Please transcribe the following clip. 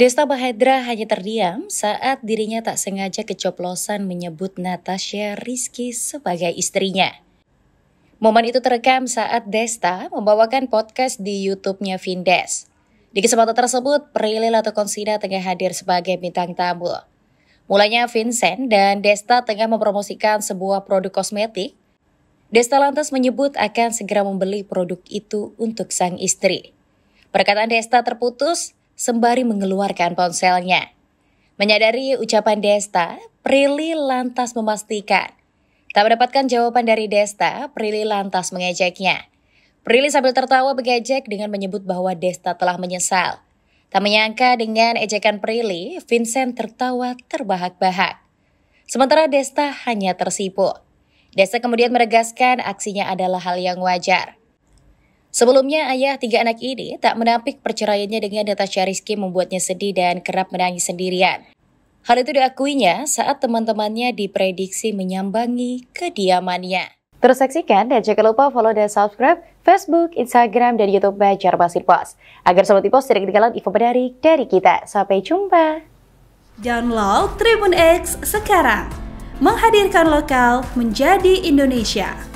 Desta Bahedra hanya terdiam saat dirinya tak sengaja kecoplosan menyebut Natasha Rizky sebagai istrinya. Momen itu terekam saat Desta membawakan podcast di YouTube-nya Vindes. Di kesempatan tersebut, Prilly Latukonsina tengah hadir sebagai bintang tamu. Mulanya Vincent dan Desta tengah mempromosikan sebuah produk kosmetik. Desta lantas menyebut akan segera membeli produk itu untuk sang istri. Perkataan Desta terputus sembari mengeluarkan ponselnya. Menyadari ucapan Desta, Prilly lantas memastikan. Tak mendapatkan jawaban dari Desta, Prilly lantas mengejeknya. Prilly sambil tertawa mengejek dengan menyebut bahwa Desta telah menyesal. Tak menyangka dengan ejekan Prilly, Vincent tertawa terbahak-bahak. Sementara Desta hanya tersipu. Desta kemudian meregaskan aksinya adalah hal yang wajar. Sebelumnya, ayah tiga anak ini tak menampik perceraiannya dengan Natasha Rizky membuatnya sedih dan kerap menangis sendirian. Hal itu diakuinya saat teman-temannya diprediksi menyambangi kediamannya. Terus saksikan dan jangan lupa follow dan subscribe Facebook, Instagram, dan Youtube Bajar Masin Pos. Agar Sobat Tipos tidak ketinggalan info menarik dari kita. Sampai jumpa! Download Tribun X sekarang. Menghadirkan lokal menjadi Indonesia.